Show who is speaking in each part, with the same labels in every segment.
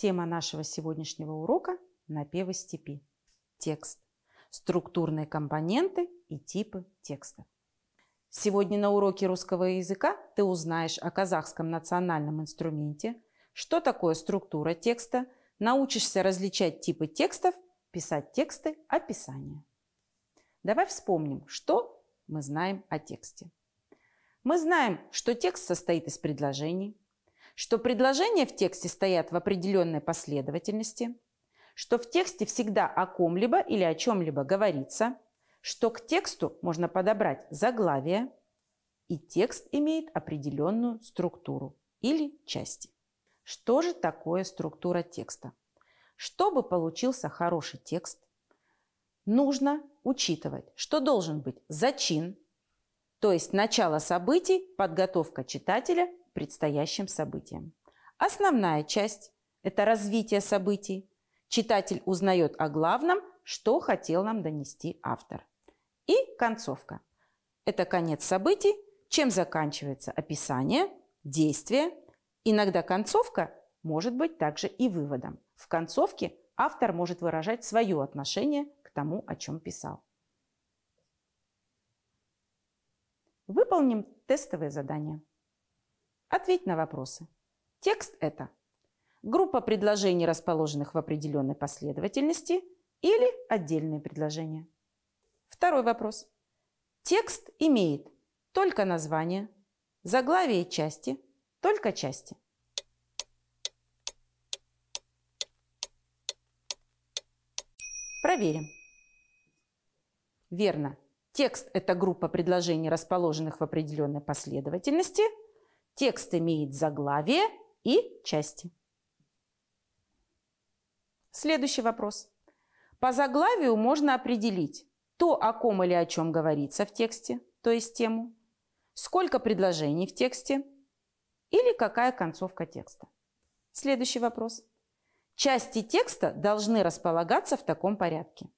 Speaker 1: Тема нашего сегодняшнего урока – напевы степи. Текст. Структурные компоненты и типы текста. Сегодня на уроке русского языка ты узнаешь о казахском национальном инструменте, что такое структура текста, научишься различать типы текстов, писать тексты, описания. Давай вспомним, что мы знаем о тексте. Мы знаем, что текст состоит из предложений, что предложения в тексте стоят в определенной последовательности, что в тексте всегда о ком-либо или о чем-либо говорится, что к тексту можно подобрать заглавие, и текст имеет определенную структуру или части. Что же такое структура текста? Чтобы получился хороший текст, нужно учитывать, что должен быть зачин, то есть начало событий, подготовка читателя предстоящим событиям. Основная часть – это развитие событий. Читатель узнает о главном, что хотел нам донести автор. И концовка. Это конец событий, чем заканчивается описание, действие. Иногда концовка может быть также и выводом. В концовке автор может выражать свое отношение к тому, о чем писал. Выполним тестовые задания. Ответь на вопросы. Текст – это группа предложений, расположенных в определенной последовательности, или отдельные предложения. Второй вопрос. Текст имеет только название, заглавие части, только части. Проверим. Верно. Текст – это группа предложений, расположенных в определенной последовательности – Текст имеет заглавие и части. Следующий вопрос. По заглавию можно определить то, о ком или о чем говорится в тексте, то есть тему, сколько предложений в тексте или какая концовка текста. Следующий вопрос. Части текста должны располагаться в таком порядке.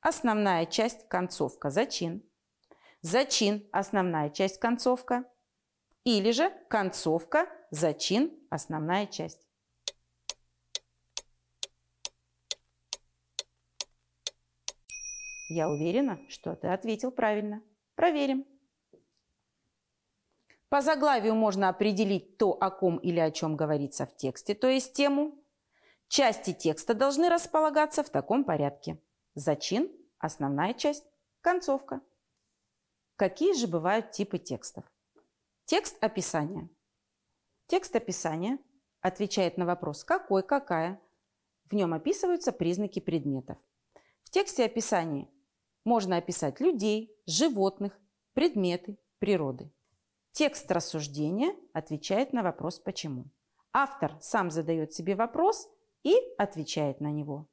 Speaker 1: Основная часть – концовка, зачин. Зачин – основная часть, концовка. Или же концовка, зачин, основная часть. Я уверена, что ты ответил правильно. Проверим. По заглавию можно определить то, о ком или о чем говорится в тексте, то есть тему. Части текста должны располагаться в таком порядке. Зачин – основная часть, концовка. Какие же бывают типы текстов? Текст описания. Текст описания отвечает на вопрос «какой», «какая». В нем описываются признаки предметов. В тексте описания можно описать людей, животных, предметы, природы. Текст рассуждения отвечает на вопрос «почему». Автор сам задает себе вопрос и отвечает на него.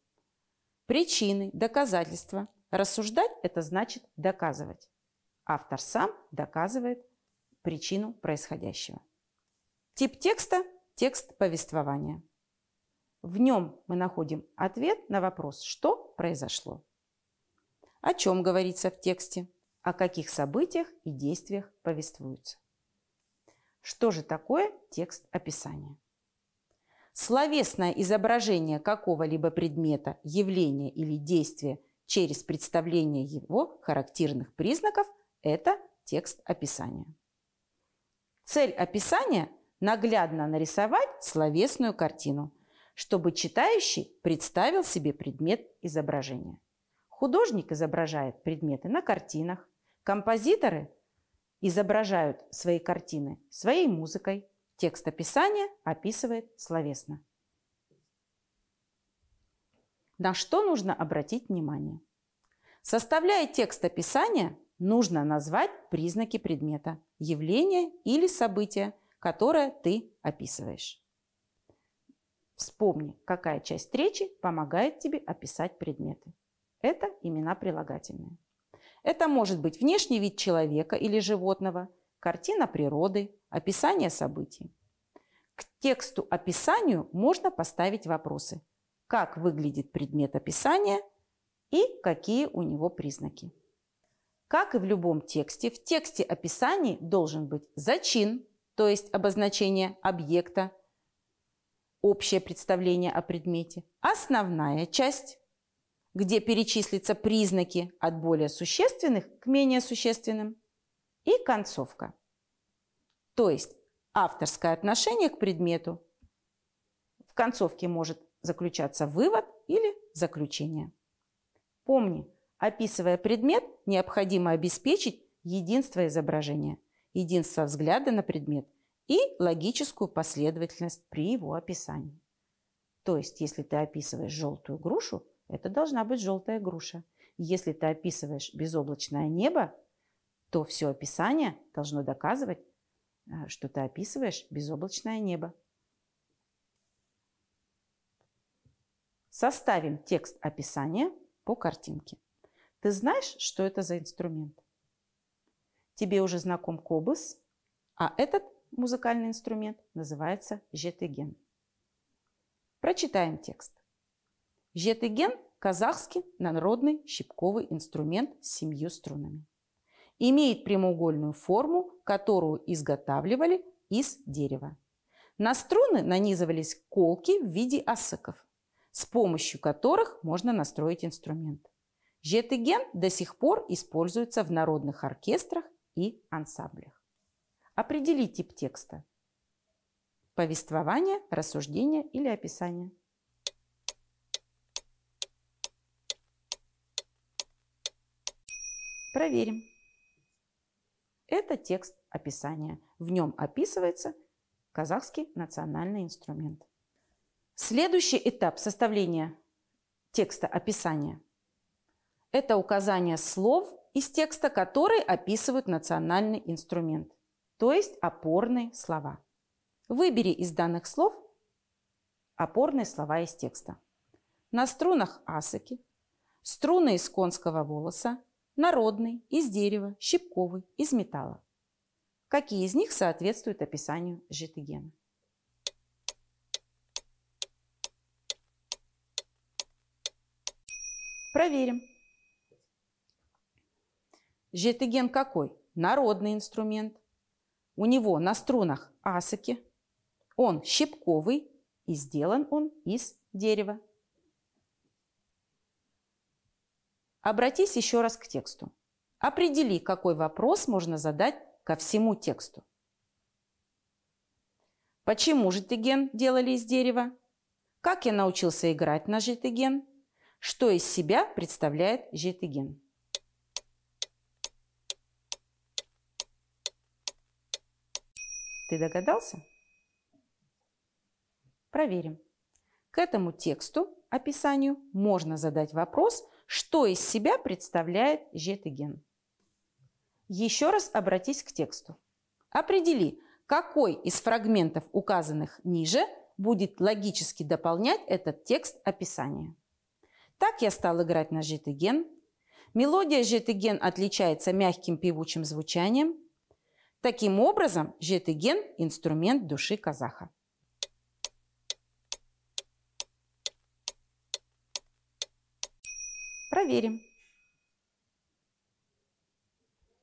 Speaker 1: Причины, доказательства. Рассуждать – это значит доказывать. Автор сам доказывает причину происходящего. Тип текста – текст повествования. В нем мы находим ответ на вопрос «Что произошло?». О чем говорится в тексте? О каких событиях и действиях повествуются. Что же такое текст описания? Словесное изображение какого-либо предмета, явления или действия через представление его характерных признаков – это текст описания. Цель описания – наглядно нарисовать словесную картину, чтобы читающий представил себе предмет изображения. Художник изображает предметы на картинах, композиторы изображают свои картины своей музыкой, текст описания описывает словесно. На что нужно обратить внимание? Составляя текст описания, нужно назвать признаки предмета, явления или события, которое ты описываешь. Вспомни, какая часть речи помогает тебе описать предметы. Это имена прилагательные. Это может быть внешний вид человека или животного, картина природы, описание событий. К тексту описанию можно поставить вопросы. Как выглядит предмет описания и какие у него признаки. Как и в любом тексте, в тексте описаний должен быть зачин, то есть обозначение объекта, общее представление о предмете, основная часть, где перечислятся признаки от более существенных к менее существенным, и концовка, то есть авторское отношение к предмету. В концовке может заключаться вывод или заключение. Помни, Описывая предмет, необходимо обеспечить единство изображения, единство взгляда на предмет и логическую последовательность при его описании. То есть, если ты описываешь желтую грушу, это должна быть желтая груша. Если ты описываешь безоблачное небо, то все описание должно доказывать, э, что ты описываешь безоблачное небо. Составим текст описания по картинке. Ты знаешь, что это за инструмент? Тебе уже знаком кобыс, а этот музыкальный инструмент называется жетеген. Прочитаем текст. Жетеген – казахский народный щипковый инструмент с семью струнами. Имеет прямоугольную форму, которую изготавливали из дерева. На струны нанизывались колки в виде осыков, с помощью которых можно настроить инструмент. Жетыген до сих пор используется в народных оркестрах и ансамблях. Определи тип текста. Повествование, рассуждение или описание. Проверим. Это текст описания. В нем описывается казахский национальный инструмент. Следующий этап составления текста описания – это указание слов из текста, которые описывают национальный инструмент, то есть опорные слова. Выбери из данных слов опорные слова из текста. На струнах асаки, струны из конского волоса, народный, из дерева, щипковый, из металла. Какие из них соответствуют описанию житыгена? Проверим. Жетыген какой? Народный инструмент. У него на струнах асаки. Он щипковый и сделан он из дерева. Обратись еще раз к тексту. Определи, какой вопрос можно задать ко всему тексту. Почему жетыген делали из дерева? Как я научился играть на жетыген? Что из себя представляет жетыген? Ты догадался? Проверим. К этому тексту, описанию, можно задать вопрос, что из себя представляет жетиген. Еще раз обратись к тексту. Определи, какой из фрагментов, указанных ниже, будет логически дополнять этот текст описания. Так я стал играть на жетиген. Мелодия жетиген отличается мягким певучим звучанием – Таким образом, жетыген – инструмент души казаха. Проверим.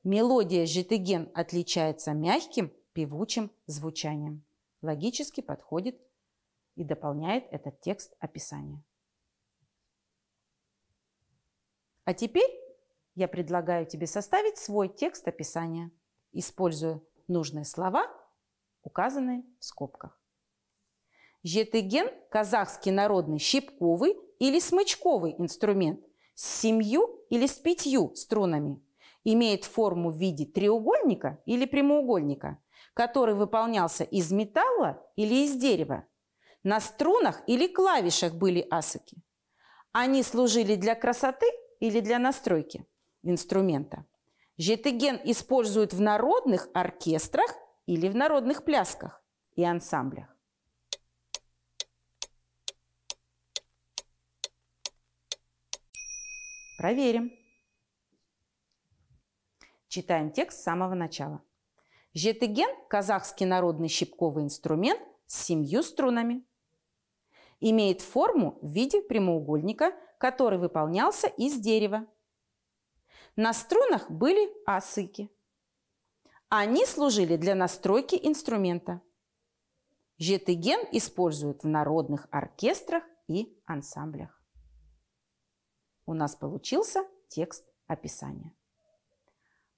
Speaker 1: Мелодия жетыген отличается мягким, певучим звучанием. Логически подходит и дополняет этот текст описания. А теперь я предлагаю тебе составить свой текст описания используя нужные слова, указанные в скобках. Жетыген – казахский народный щипковый или смычковый инструмент с семью или с пятью струнами. Имеет форму в виде треугольника или прямоугольника, который выполнялся из металла или из дерева. На струнах или клавишах были асыки. Они служили для красоты или для настройки инструмента. Жетеген используют в народных оркестрах или в народных плясках и ансамблях. Проверим. Читаем текст с самого начала. Жетеген — казахский народный щипковый инструмент с семью струнами. Имеет форму в виде прямоугольника, который выполнялся из дерева. На струнах были асыки. Они служили для настройки инструмента. Жетыген используют в народных оркестрах и ансамблях. У нас получился текст описания.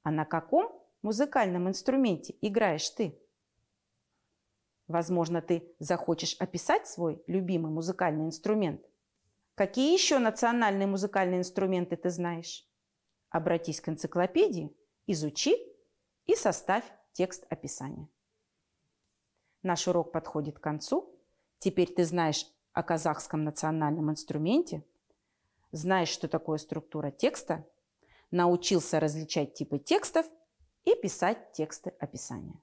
Speaker 1: А на каком музыкальном инструменте играешь ты? Возможно, ты захочешь описать свой любимый музыкальный инструмент. Какие еще национальные музыкальные инструменты ты знаешь? Обратись к энциклопедии, изучи и составь текст описания. Наш урок подходит к концу. Теперь ты знаешь о казахском национальном инструменте, знаешь, что такое структура текста, научился различать типы текстов и писать тексты описания.